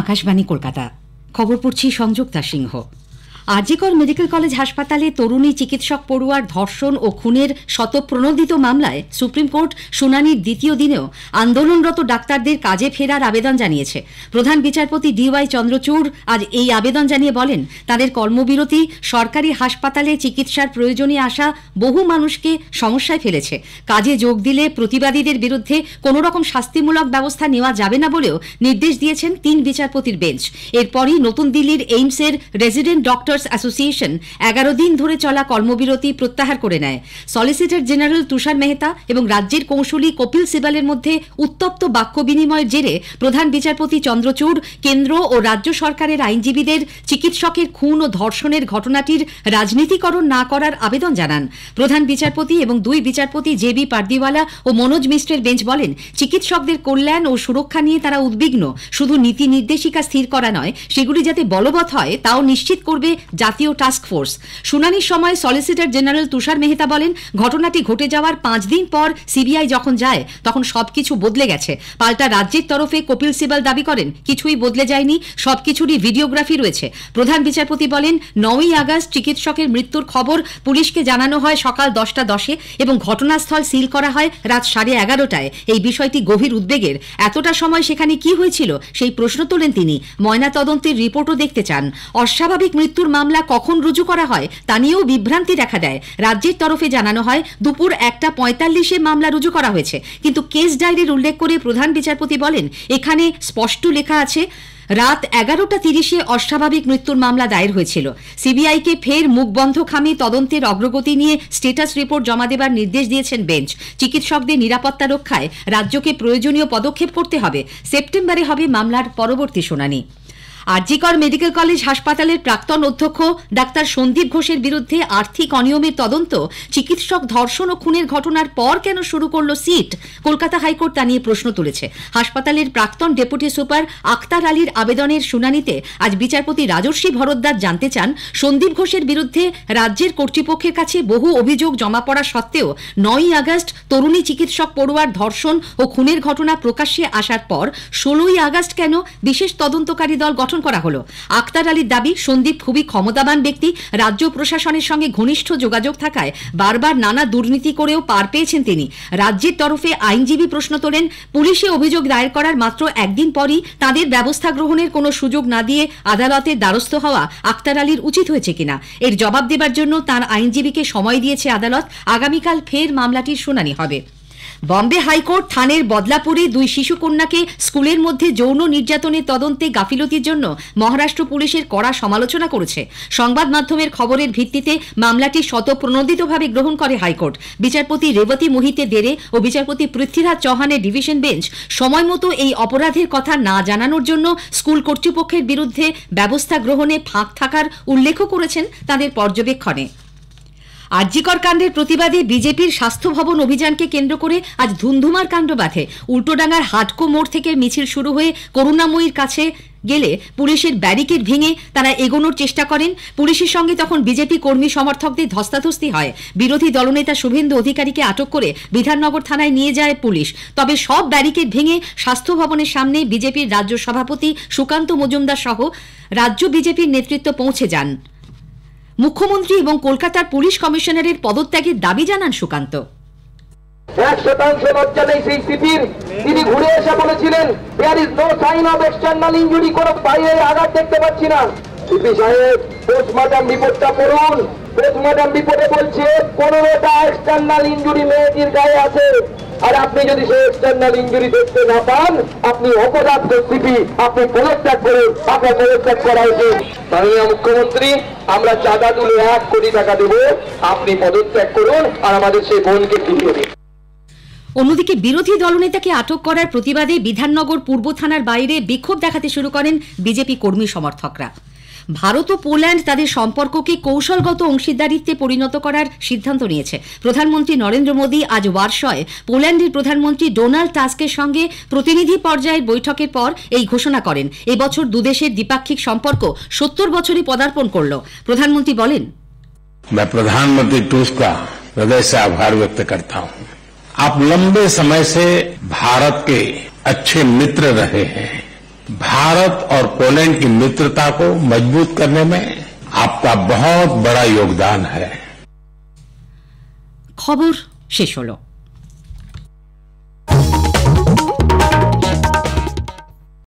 আকাশবাণী কলকাতা খবর পড়ছি Sanjukta Singha RG Kar medical college হাসপাতালে তরুণী চিকিৎসক পড়ুয়ার ধর্ষণ ও খুনের শতপ্রণোদিত মামলায় সুপ্রিম কোর্ট শুনানির দ্বিতীয় দিনেও আন্দোলনরত ডাক্তারদের কাজে ফেরার আবেদন জানিয়েছে প্রধান বিচারপতি ডিওয়াই চন্দ্রচূড় আজ এই আবেদন জানিয়ে বলেন তাদের কর্মবিরতি সরকারি হাসপাতালে চিকিৎসার প্রয়োজনে আসা বহু মানুষকে সমস্যায় ফেলেছে কাজে যোগ দিলে প্রতিবাদীদের বিরুদ্ধে কোনো রকম শাস্তিমূলক ব্যবস্থা নেওয়া যাবে না বলেও নির্দেশ দিয়েছেন তিন বিচারপতির বেঞ্চ এরপরই নতুন দিল্লির এইমসের রেজিডেন্ট ডক্টর লয়ার্স অ্যাসোসিয়েশন এগারো দিন ধরে চলা কর্মবিরতি প্রত্যাহার করে নেয় সলিসিটর জেনারেল তুষার মেহতা এবং রাজ্যের কৌশলী কপিল সিবালের মধ্যে উত্তপ্ত বাক্য বিনিময়ের জেরে প্রধান বিচারপতি চন্দ্রচূড় কেন্দ্র ও রাজ্য সরকারের আইনজীবীদের চিকিৎসকের খুন ও ধর্ষণের ঘটনাটির রাজনীতিকরণ না করার আবেদন জানান প্রধান বিচারপতি এবং দুই বিচারপতি জে বি পার্দিওয়ালা ও মনোজ মিশ্রের বেঞ্চ বলেন চিকিৎসকদের কল্যাণ ও সুরক্ষা নিয়ে তারা উদ্বিগ্ন শুধু নীতি নির্দেশিকা স্থির করা নয় সেগুলি যাতে বলবৎ হয় তাও নিশ্চিত করবে জাতীয় টাস্কফোর্স শুনানির সময় সলিসিটর জেনারেল তুষার মেহতা বলেন ঘটনাটি ঘটে যাওয়ার পাঁচ দিন পর সিবিআই যখন যায় তখন সবকিছু বদলে গেছে পাল্টা রাজ্যের তরফে কপিল সিবাল দাবি করেন কিছুই বদলে যায়নি সবকিছুরই ভিডিওগ্রাফি রয়েছে প্রধান বিচারপতি বলেন নয়ই আগস্ট চিকিৎসকের মৃত্যুর খবর পুলিশকে জানানো হয় সকাল দশটা দশে এবং ঘটনাস্থল সিল করা হয় রাত সাড়ে এগারোটায় এই বিষয়টি গভীর উদ্বেগের এতটা সময় সেখানে কি হয়েছিল সেই প্রশ্ন তোলেন তিনি ময়না তদন্তের রিপোর্টও দেখতে চান অস্বাভাবিক মৃত্যুর মামলা কখন রুজু করা হয় তা নিয়েও বিভ্রান্তি দেখা দেয় রাজ্যের তরফে জানানো হয় দুপুর একটা পঁয়তাল্লিশে মামলা রুজু করা হয়েছে কিন্তু কেস ডায়েরির উল্লেখ করে প্রধান বিচারপতি বলেন এখানে স্পষ্ট লেখা আছে রাত এগারোটা তিরিশে অস্বাভাবিক মৃত্যুর মামলা দায়ের হয়েছিল সিবিআইকে ফের মুখ বন্ধ খামে তদন্তের অগ্রগতি নিয়ে স্টেটাস রিপোর্ট জমা দেবার নির্দেশ দিয়েছেন বেঞ্চ চিকিৎসকদের নিরাপত্তা রক্ষায় রাজ্যকে প্রয়োজনীয় পদক্ষেপ করতে হবে সেপ্টেম্বরে হবে মামলার পরবর্তী শুনানি আরজিকর মেডিকেল কলেজ হাসপাতালের প্রাক্তন অধ্যক্ষ ডাক্তার সন্দীপ ঘোষের বিরুদ্ধে আর্থিক অনিয়মের তদন্ত চিকিৎসক ধর্ষণ ও খুনের ঘটনার পর কেন শুরু করল সিট কলকাতা হাইকোর্ট তা নিয়ে প্রশ্ন তুলেছে হাসপাতালের প্রাক্তন ডেপুটি সুপার আক্তার আলীর আবেদনের শুনানিতে আজ বিচারপতি রাজর্ষী ভরদ্দার জানতে চান সন্দীপ ঘোষের বিরুদ্ধে রাজ্যের কর্তৃপক্ষের কাছে বহু অভিযোগ জমা পড়া সত্ত্বেও নয়ই আগস্ট তরুণী চিকিৎসক পড়ুয়ার ধর্ষণ ও খুনের ঘটনা প্রকাশ্যে আসার পর ষোলোই আগস্ট কেন বিশেষ তদন্তকারী দল গঠন পরিদর্শন করা হলো আক্তার আলীর দাবি সন্দীপ খুবই ক্ষমতাবান ব্যক্তি রাজ্য প্রশাসনের সঙ্গে ঘনিষ্ঠ যোগাযোগ থাকায় বারবার নানা দুর্নীতি করেও পার পেয়েছেন তিনি রাজ্যের তরফে আইনজীবী প্রশ্ন তোলেন পুলিশে অভিযোগ দায়ের করার মাত্র একদিন পরই তাদের ব্যবস্থা গ্রহণের কোনো সুযোগ না দিয়ে আদালতে দ্বারস্থ হওয়া আক্তার আলীর উচিত হয়েছে কিনা এর জবাব দেবার জন্য তার আইনজীবীকে সময় দিয়েছে আদালত আগামীকাল ফের মামলাটির শুনানি হবে বম্বে হাইকোর্ট থানের বদলাপুরে দুই শিশুকন্যাকে স্কুলের মধ্যে যৌন নির্যাতনের তদন্তে গাফিলতির জন্য মহারাষ্ট্র পুলিশের কড়া সমালোচনা করেছে সংবাদ মাধ্যমের খবরের ভিত্তিতে মামলাটি স্বতঃপ্রণোদিতভাবে গ্রহণ করে হাইকোর্ট বিচারপতি রেবতী মোহিতে দেরে ও বিচারপতি পৃথ্বীরাজ চৌহানের ডিভিশন বেঞ্চ সময় মতো এই অপরাধের কথা না জানানোর জন্য স্কুল কর্তৃপক্ষের বিরুদ্ধে ব্যবস্থা গ্রহণে ফাঁক থাকার উল্লেখও করেছেন তাদের পর্যবেক্ষণে আর্যিকর কাণ্ডের প্রতিবাদে বিজেপির স্বাস্থ্য ভবন অভিযানকে কেন্দ্র করে আজ ধুন্ধুমার কাণ্ড বাঁধে উল্টোডাঙ্গার হাটকো মোড় থেকে মিছিল শুরু হয়ে করুণাময়ীর কাছে গেলে পুলিশের ব্যারিকেড ভেঙে তারা এগোনোর চেষ্টা করেন পুলিশের সঙ্গে তখন বিজেপি কর্মী সমর্থকদের ধস্তাধস্তি হয় বিরোধী দলনেতা শুভেন্দু অধিকারীকে আটক করে বিধাননগর থানায় নিয়ে যায় পুলিশ তবে সব ব্যারিকেড ভেঙে স্বাস্থ্য ভবনের সামনে বিজেপির রাজ্য সভাপতি সুকান্ত মজুমদার সহ রাজ্য বিজেপির নেতৃত্ব পৌঁছে যান মুখ্যমন্ত্রী এবং কলকাতার পুলিশ কমিশনারের পদত্যাগের দাবি জানান সুকান্ত এক শতাংশ লজ্জা নেই সেই সিপির তিনি ঘুরে এসে বলেছিলেন there is no sign of external injury কোনো পায়ে আঘাত দেখতে পাচ্ছি না সিপি সাহেব পোস্টমর্টম রিপোর্টটা পড়ুন পোস্টমর্টম রিপোর্টে বলছে পনেরোটা এক্সটার্নাল ইঞ্জুরি মেয়েটির গায়ে আছে আর আপনি যদি সেই এক্সটার্নাল ইঞ্জুরি দেখতে না পান আপনি অপরাধ করছি আপনি পদত্যাগ করুন আপনার পদত্যাগ করা উচিত মাননীয় মুখ্যমন্ত্রী আমরা চাঁদা তুলে এক কোটি টাকা দেব আপনি পদত্যাগ করুন আর আমাদের সেই বোনকে ফিরিয়ে দিন অন্যদিকে বিরোধী দলনেতাকে আটক করার প্রতিবাদে বিধাননগর পূর্ব থানার বাইরে বিক্ষোভ দেখাতে শুরু করেন বিজেপি কর্মী সমর্থকরা ভারত ও পোল্যান্ড তাদের সম্পর্ককে কৌশলগত অংশীদারিত্বে পরিণত করার সিদ্ধান্ত নিয়েছে প্রধানমন্ত্রী নরেন্দ্র মোদী আজ ওয়ারশয় পোল্যান্ডের প্রধানমন্ত্রী ডোনাল্ড টাস্কের সঙ্গে প্রতিনিধি পর্যায়ের বৈঠকের পর এই ঘোষণা করেন এবছর দুদেশের দ্বিপাক্ষিক সম্পর্ক সত্তর বছরে পদার্পণ করল প্রধানমন্ত্রী বলেন প্রধানমন্ত্রী টুস্কা हृदय से आभार व्यक्त करता हूं आप लंबे समय से भारत के अच्छे मित्र रहे हैं भारत और पोलैंड की मित्रता को मजबूत करने में आपका बहुत बड़ा योगदान है शेष हो হলো